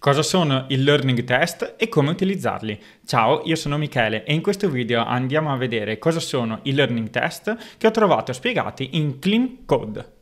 Cosa sono i learning test e come utilizzarli? Ciao, io sono Michele e in questo video andiamo a vedere cosa sono i learning test che ho trovato spiegati in Clean Code.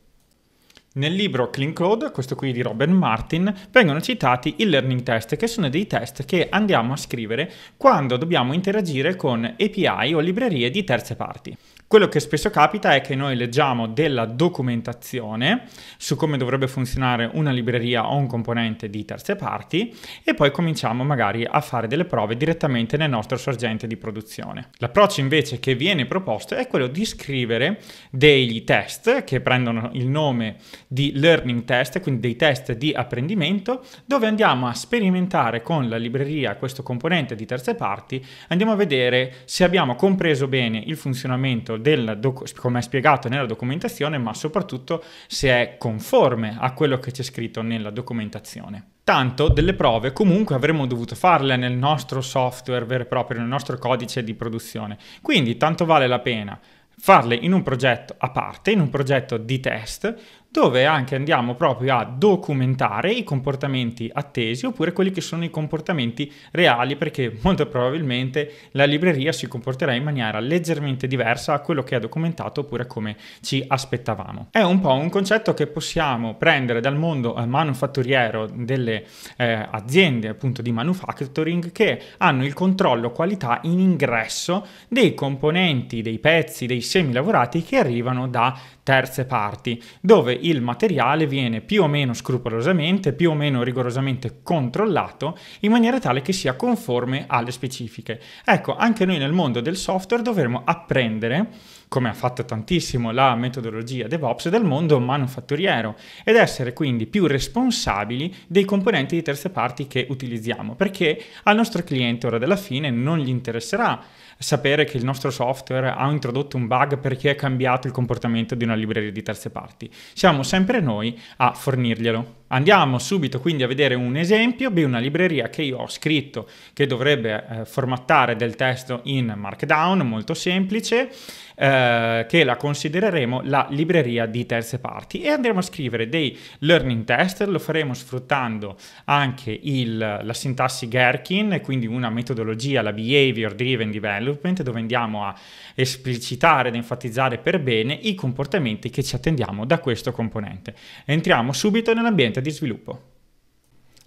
Nel libro Clean Code, questo qui di Robert Martin, vengono citati i learning test, che sono dei test che andiamo a scrivere quando dobbiamo interagire con API o librerie di terze parti. Quello che spesso capita è che noi leggiamo della documentazione su come dovrebbe funzionare una libreria o un componente di terze parti e poi cominciamo magari a fare delle prove direttamente nel nostro sorgente di produzione. L'approccio invece che viene proposto è quello di scrivere dei test che prendono il nome di learning test, quindi dei test di apprendimento dove andiamo a sperimentare con la libreria questo componente di terze parti, andiamo a vedere se abbiamo compreso bene il funzionamento doc- come è spiegato nella documentazione, ma soprattutto se è conforme a quello che c'è scritto nella documentazione. Tanto delle prove comunque avremmo dovuto farle nel nostro software vero e proprio, nel nostro codice di produzione. Quindi tanto vale la pena farle in un progetto a parte, in un progetto di test, dove anche andiamo proprio a documentare i comportamenti attesi oppure quelli che sono i comportamenti reali perché molto probabilmente la libreria si comporterà in maniera leggermente diversa a quello che è documentato oppure come ci aspettavamo. È un po' un concetto che possiamo prendere dal mondo eh, manufatturiero delle eh, aziende appunto di manufacturing che hanno il controllo qualità in ingresso dei componenti, dei pezzi, dei semi lavorati che arrivano da terze parti, dove il materiale viene più o meno scrupolosamente, più o meno rigorosamente controllato in maniera tale che sia conforme alle specifiche. Ecco, anche noi nel mondo del software dovremo apprendere come ha fatto tantissimo la metodologia DevOps del mondo manufatturiero ed essere quindi più responsabili dei componenti di terze parti che utilizziamo perché al nostro cliente ora della fine non gli interesserà sapere che il nostro software ha introdotto un bug perché ha cambiato il comportamento di una libreria di terze parti. Siamo sempre noi a fornirglielo. Andiamo subito quindi a vedere un esempio di una libreria che io ho scritto che dovrebbe eh, formattare del testo in Markdown, molto semplice, eh, che la considereremo la libreria di terze parti e andremo a scrivere dei learning test, lo faremo sfruttando anche il, la sintassi Gherkin, quindi una metodologia, la behavior driven development, development dove andiamo a esplicitare ed enfatizzare per bene i comportamenti che ci attendiamo da questo componente. Entriamo subito nell'ambiente di sviluppo.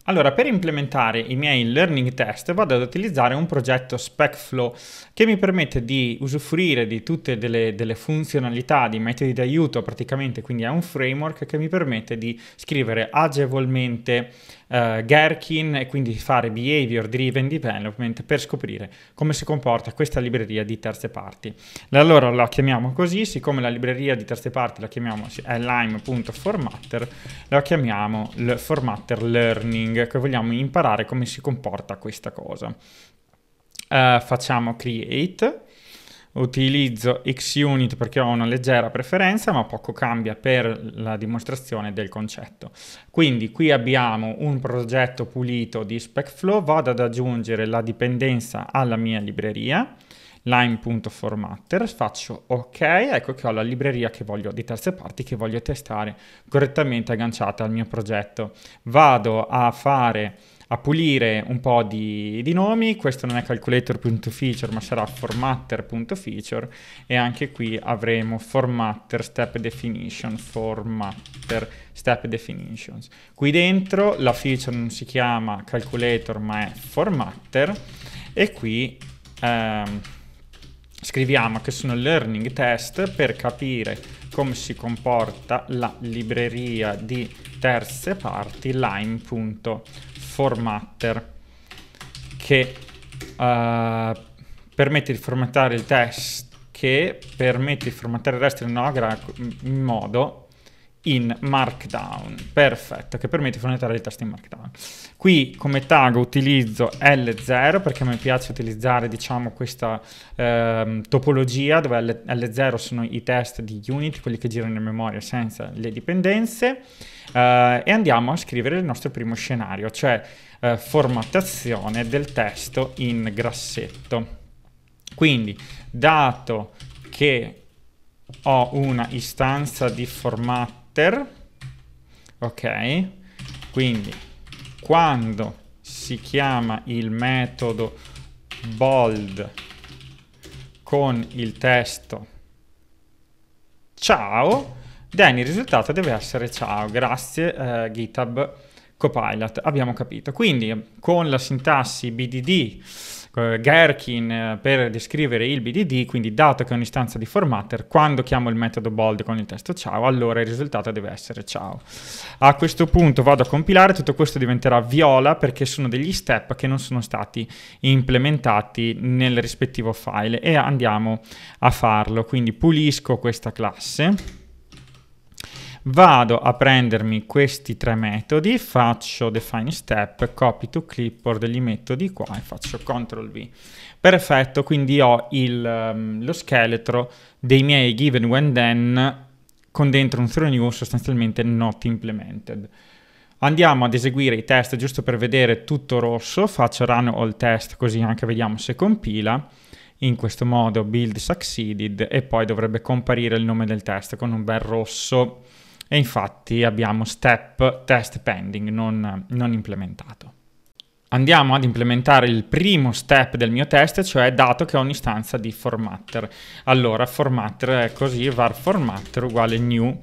Allora, per implementare i miei learning test vado ad utilizzare un progetto SpecFlow che mi permette di usufruire di tutte delle, delle funzionalità, di metodi d'aiuto praticamente, quindi è un framework che mi permette di scrivere agevolmente uh, Gherkin e quindi fare behavior driven development per scoprire come si comporta questa libreria di terze parti. Allora la chiamiamo così, siccome la libreria di terze parti la chiamiamo è lime.formatter, la chiamiamo il formatter learning, che vogliamo imparare come si comporta questa cosa. Uh, facciamo create utilizzo XUnit perché ho una leggera preferenza, ma poco cambia per la dimostrazione del concetto. Quindi qui abbiamo un progetto pulito di SpecFlow, vado ad aggiungere la dipendenza alla mia libreria, line.formatter, faccio ok, ecco che ho la libreria che voglio, di terze parti che voglio testare correttamente agganciata al mio progetto. Vado a fare a pulire un po' di, di nomi, questo non è calculator.feature ma sarà formatter.feature e anche qui avremo formatter step definition, formatter step definitions. Qui dentro la feature non si chiama calculator ma è formatter e qui... Ehm, scriviamo che sono learning test per capire come si comporta la libreria di terze parti lime.formatter che uh, permette di formattare il test che permette di formattare il resto in, un modo in Markdown, perfetto, che permette di formattare i testo in Markdown. Qui come tag utilizzo L0 perché mi piace utilizzare diciamo questa eh, topologia dove L, 0 sono i test di unit, quelli che girano in memoria senza le dipendenze eh, e andiamo a scrivere il nostro primo scenario, cioè eh, formattazione del testo in grassetto. Quindi dato che ho una istanza di formato getter, ok? Quindi quando si chiama il metodo bold con il testo ciao, then il risultato deve essere ciao, grazie eh, GitHub Copilot, abbiamo capito. Quindi con la sintassi BDD eh, Gherkin eh, per descrivere il BDD, quindi dato che è un'istanza di formatter, quando chiamo il metodo bold con il testo ciao, allora il risultato deve essere ciao. A questo punto vado a compilare, tutto questo diventerà viola perché sono degli step che non sono stati implementati nel rispettivo file e andiamo a farlo, quindi pulisco questa classe vado a prendermi questi tre metodi, faccio define step, copy to clipboard li metto di qua e faccio CTRL V. Perfetto, quindi ho il, um, lo scheletro dei miei given when then con dentro un through new sostanzialmente not implemented. Andiamo ad eseguire i test giusto per vedere tutto rosso, faccio run all test così anche vediamo se compila, in questo modo build succeeded e poi dovrebbe comparire il nome del test con un bel rosso e infatti abbiamo step test pending non, non implementato. Andiamo ad implementare il primo step del mio test, cioè dato che ho un'istanza di formatter. Allora, formatter è così, var formatter uguale new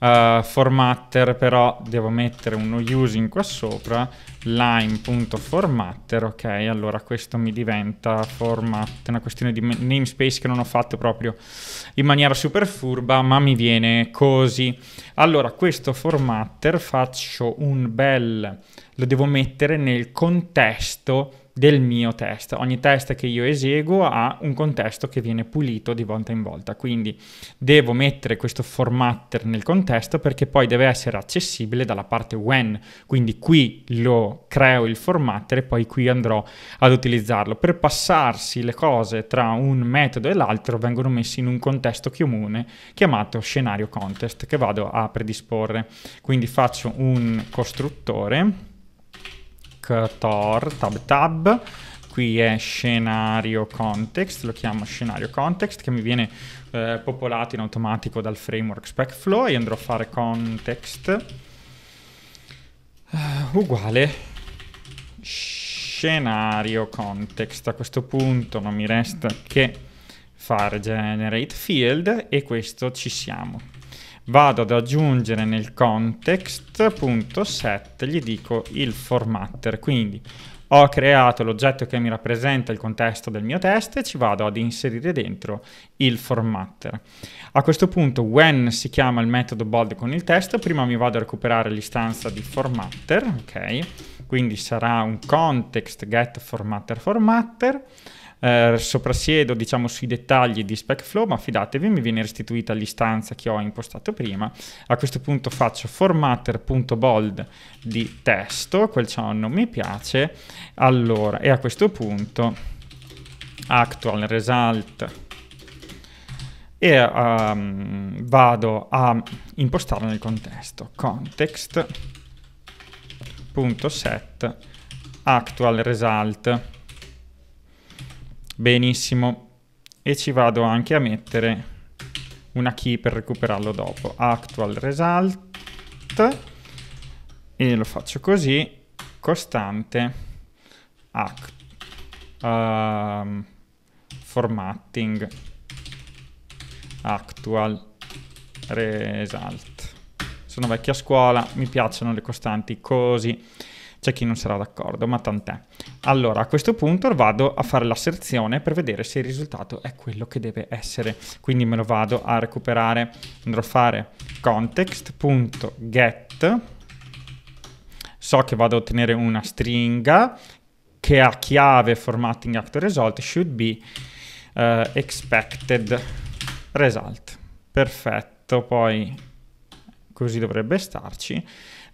uh, formatter però devo mettere uno using qua sopra line.formatter ok allora questo mi diventa format una questione di namespace che non ho fatto proprio in maniera super furba ma mi viene così allora questo formatter faccio un bel lo devo mettere nel contesto del mio test. Ogni test che io eseguo ha un contesto che viene pulito di volta in volta, quindi devo mettere questo formatter nel contesto perché poi deve essere accessibile dalla parte when, quindi qui lo creo il formatter e poi qui andrò ad utilizzarlo. Per passarsi le cose tra un metodo e l'altro vengono messi in un contesto comune chiamato scenario contest che vado a predisporre. Quindi faccio un costruttore Mac tab tab qui è scenario context lo chiamo scenario context che mi viene eh, popolato in automatico dal framework spec flow e andrò a fare context uh, uguale scenario context a questo punto non mi resta che fare generate field e questo ci siamo vado ad aggiungere nel context.set, gli dico il formatter, quindi ho creato l'oggetto che mi rappresenta il contesto del mio test e ci vado ad inserire dentro il formatter. A questo punto when si chiama il metodo bold con il test, prima mi vado a recuperare l'istanza di formatter, ok? Quindi sarà un context get formatter formatter, eh, soprassiedo diciamo sui dettagli di spec flow ma fidatevi, mi viene restituita l'istanza che ho impostato prima. A questo punto faccio formatter.bold di testo, quel ciò non mi piace. Allora, e a questo punto actual result e um, vado a impostarlo nel contesto context.set actual result benissimo e ci vado anche a mettere una key per recuperarlo dopo actual result e lo faccio così costante act, um, ehm, formatting actual result sono vecchia scuola mi piacciono le costanti così c'è chi non sarà d'accordo, ma tant'è. Allora, a questo punto vado a fare l'asserzione per vedere se il risultato è quello che deve essere. Quindi me lo vado a recuperare, andrò a fare context.get. So che vado a ottenere una stringa che ha chiave formatting after result should be uh, expected result. Perfetto, poi così dovrebbe starci,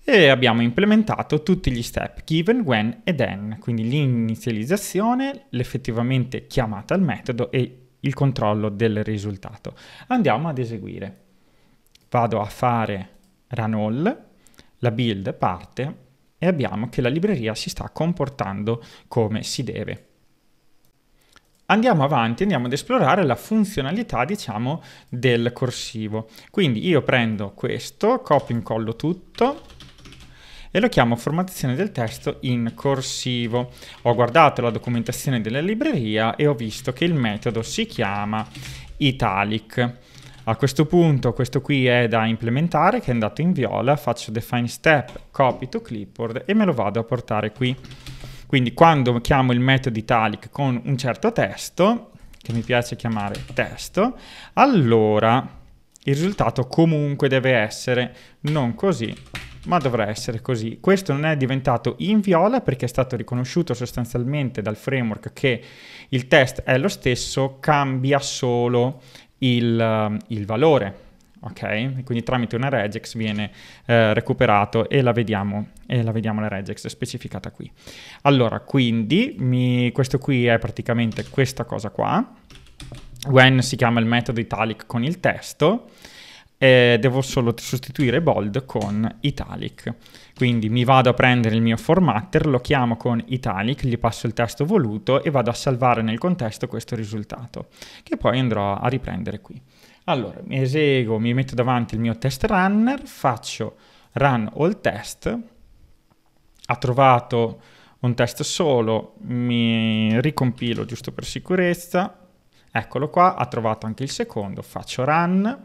e abbiamo implementato tutti gli step given, when e then, quindi l'inizializzazione, l'effettivamente chiamata al metodo e il controllo del risultato. Andiamo ad eseguire. Vado a fare run all, la build parte e abbiamo che la libreria si sta comportando come si deve andiamo avanti, andiamo ad esplorare la funzionalità, diciamo, del corsivo. Quindi io prendo questo, copio e incollo tutto e lo chiamo formattazione del testo in corsivo. Ho guardato la documentazione della libreria e ho visto che il metodo si chiama italic. A questo punto questo qui è da implementare, che è andato in viola, faccio define step, copy to clipboard e me lo vado a portare qui. Quindi quando chiamo il metodo italic con un certo testo, che mi piace chiamare testo, allora il risultato comunque deve essere non così, ma dovrà essere così. Questo non è diventato in viola perché è stato riconosciuto sostanzialmente dal framework che il test è lo stesso, cambia solo il, il valore ok? quindi tramite una regex viene eh, recuperato e la, vediamo, e la vediamo la regex specificata qui. Allora, quindi mi, questo qui è praticamente questa cosa qua. When si chiama il metodo italic con il testo e devo solo sostituire bold con italic. Quindi mi vado a prendere il mio formatter, lo chiamo con italic, gli passo il testo voluto e vado a salvare nel contesto questo risultato, che poi andrò a riprendere qui. Allora, mi eseguo, mi metto davanti il mio test runner, faccio run all test, ha trovato un test solo, mi ricompilo giusto per sicurezza, eccolo qua, ha trovato anche il secondo, faccio run,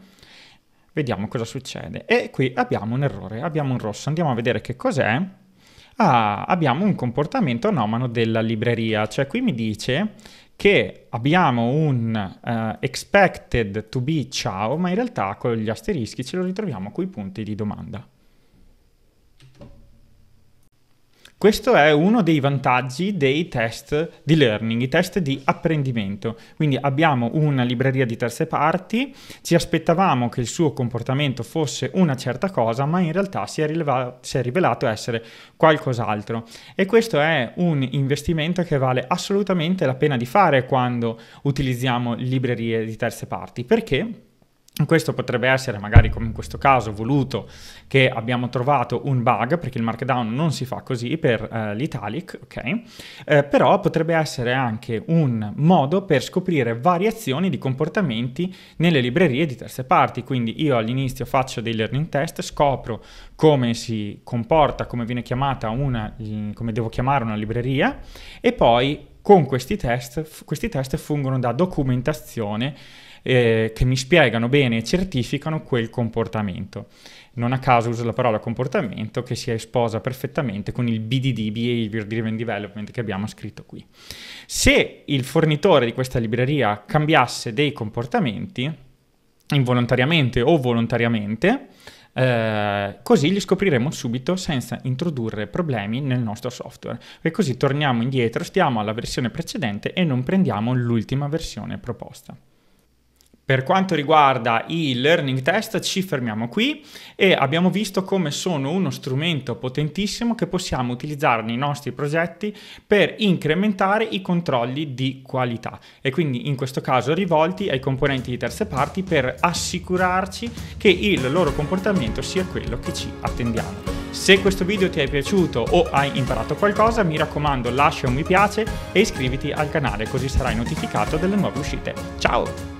vediamo cosa succede. E qui abbiamo un errore, abbiamo un rosso, andiamo a vedere che cos'è ah, abbiamo un comportamento anomalo della libreria, cioè qui mi dice che abbiamo un uh, expected to be ciao, ma in realtà con gli asterischi ce lo ritroviamo coi punti di domanda. Questo è uno dei vantaggi dei test di learning, i test di apprendimento. Quindi abbiamo una libreria di terze parti, ci aspettavamo che il suo comportamento fosse una certa cosa, ma in realtà si è, rileva- si è rivelato essere qualcos'altro. E questo è un investimento che vale assolutamente la pena di fare quando utilizziamo librerie di terze parti, perché questo potrebbe essere, magari come in questo caso, voluto che abbiamo trovato un bug, perché il markdown non si fa così per eh, l'italic, ok? Eh, però potrebbe essere anche un modo per scoprire variazioni di comportamenti nelle librerie di terze parti. Quindi io all'inizio faccio dei learning test, scopro come si comporta, come viene chiamata una, mm, come devo chiamare una libreria, e poi con questi test, questi test fungono da documentazione eh, che mi spiegano bene e certificano quel comportamento. Non a caso uso la parola comportamento che si esposa perfettamente con il BDD, Behavior Driven Development, che abbiamo scritto qui. Se il fornitore di questa libreria cambiasse dei comportamenti, involontariamente o volontariamente, eh, così li scopriremo subito senza introdurre problemi nel nostro software e così torniamo indietro, stiamo alla versione precedente e non prendiamo l'ultima versione proposta. Per quanto riguarda i learning test ci fermiamo qui e abbiamo visto come sono uno strumento potentissimo che possiamo utilizzare nei nostri progetti per incrementare i controlli di qualità e quindi in questo caso rivolti ai componenti di terze parti per assicurarci che il loro comportamento sia quello che ci attendiamo. Se questo video ti è piaciuto o hai imparato qualcosa mi raccomando lascia un mi piace e iscriviti al canale così sarai notificato delle nuove uscite. Ciao!